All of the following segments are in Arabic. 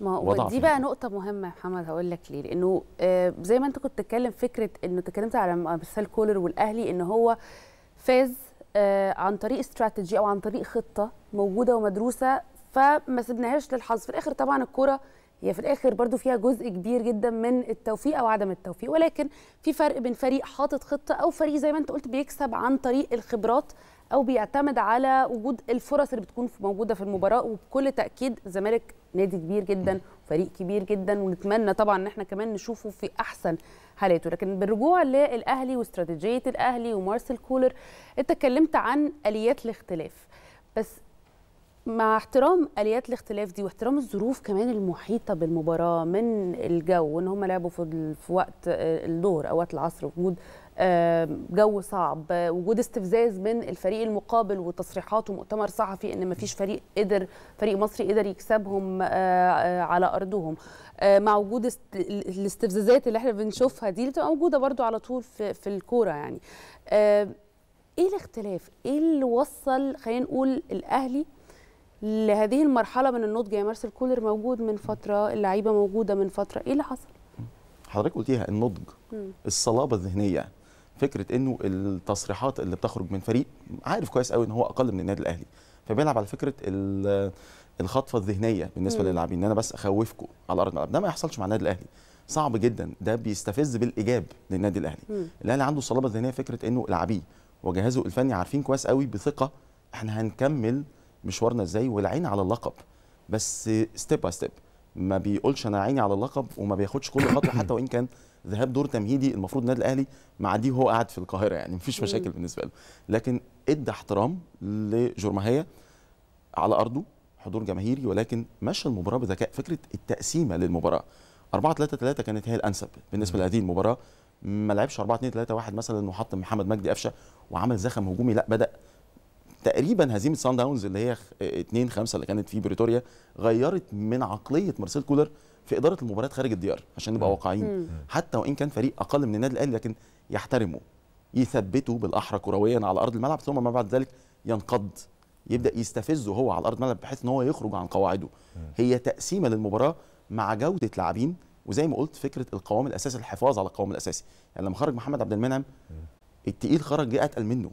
ما هو دي يعني. بقى نقطة مهمة يا محمد هقول لك ليه لأنه آه، زي ما أنت كنت بتتكلم فكرة إنه اتكلمت على مثال كولر والأهلي إن هو فاز آه، عن طريق استراتيجي أو عن طريق خطة موجودة ومدروسة فما سبناهاش للحظ في الآخر طبعا الكرة هي في الآخر برضو فيها جزء كبير جدا من التوفيق أو عدم التوفيق ولكن في فرق بين فريق حاطط خطة أو فريق زي ما أنت قلت بيكسب عن طريق الخبرات او بيعتمد على وجود الفرص اللي بتكون موجوده في المباراه وبكل تاكيد الزمالك نادي كبير جدا وفريق كبير جدا ونتمنى طبعا ان احنا كمان نشوفه في احسن حالاته لكن بالرجوع للاهلي واستراتيجيه الاهلي ومارسيل كولر انت اتكلمت عن اليات الاختلاف بس مع احترام اليات الاختلاف دي واحترام الظروف كمان المحيطه بالمباراه من الجو ان هم لعبوا في وقت آه، الظهر او وقت العصر وجود آه، جو صعب وجود استفزاز من الفريق المقابل وتصريحات ومؤتمر صحفي ان ما فيش فريق قدر فريق مصري قدر يكسبهم آه، على ارضهم مع وجود الاستفزازات اللي احنا بنشوفها دي اللي بتبقى موجوده برضو على طول في, في الكوره يعني ايه الاختلاف ايه اللي وصل خلينا نقول الاهلي لهذه المرحله من النضج يا مارسيل كولر موجود من فتره اللعيبه موجوده من فتره ايه اللي حصل حضرتك قلتيها النضج م. الصلابه الذهنيه فكره انه التصريحات اللي بتخرج من فريق عارف كويس قوي ان هو اقل من النادي الاهلي فبيلعب على فكره الخطفه الذهنيه بالنسبه للاعبين ان انا بس اخوفكم على ارض الملعب ده ما يحصلش مع النادي الاهلي صعب جدا ده بيستفز بالايجاب للنادي الاهلي الاهلي عنده صلابه ذهنيه فكره انه لاعبيه وجهازه الفني عارفين كويس قوي بثقه احنا هنكمل مشوارنا ازاي والعين على اللقب بس ستيب باي ستيب ما بيقولش انا عيني على اللقب وما بياخدش كل خطوه حتى وان كان ذهاب دور تمهيدي المفروض النادي الاهلي معديه وهو هو قاعد في القاهره يعني مفيش مشاكل بالنسبه له لكن ادى احترام لجرمهيه على ارضه حضور جماهيري ولكن مشى المباراه بذكاء فكره التقسيمه للمباراه 4 3 3 كانت هي الانسب بالنسبه لهذه المباراه ما لعبش 4 2 3 1 مثلا وحط محمد مجدي قفشه وعمل زخم هجومي لا بدا تقريبا هزيمه سان داونز اللي هي 2 5 اللي كانت في بريتوريا غيرت من عقليه مارسيل كولر في اداره المباريات خارج الديار عشان نبقى واقعيين حتى وان كان فريق اقل من النادي الاهلي لكن يحترمه يثبته بالاحرى كرويا على ارض الملعب ثم ما بعد ذلك ينقض يبدا يستفزه هو على ارض الملعب بحيث ان هو يخرج عن قواعده هي تقسيمه للمباراه مع جوده لاعبين وزي ما قلت فكره القوام الاساسي الحفاظ على القوام الاساسي يعني لما خرج محمد عبد المنعم التقيل خرج جه اتقل منه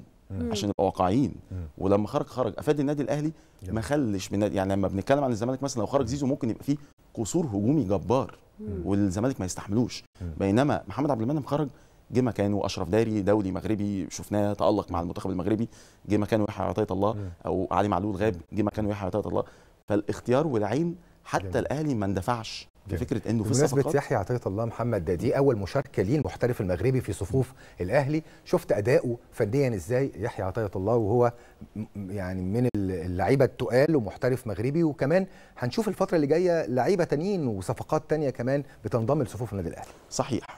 عشان نبقى واقعيين ولما خرج خرج افاد النادي الاهلي ما خلش من يعني لما بنتكلم عن الزمالك مثلا لو خرج زيزو ممكن يبقى فيه قصور هجومي جبار والزمالك ما يستحملوش بينما محمد عبد المنعم خرج جه مكانه اشرف داري دولي مغربي شفناه تالق مع المنتخب المغربي جه مكانه يحيى عطيه الله او علي معلول غاب جه مكانه يحيى عطيه الله فالاختيار والعين حتى الاهلي ما اندفعش فكره انه في الصفقات يحيى عطيه الله محمد ده دي اول مشاركه ليه المحترف المغربي في صفوف الاهلي شفت اداؤه فنيا ازاي يحيى عطيه الله وهو يعني من اللعيبه التقال ومحترف مغربي وكمان هنشوف الفتره اللي جايه لعيبه تانيين وصفقات تانية كمان بتنضم لصفوف النادي الاهلي صحيح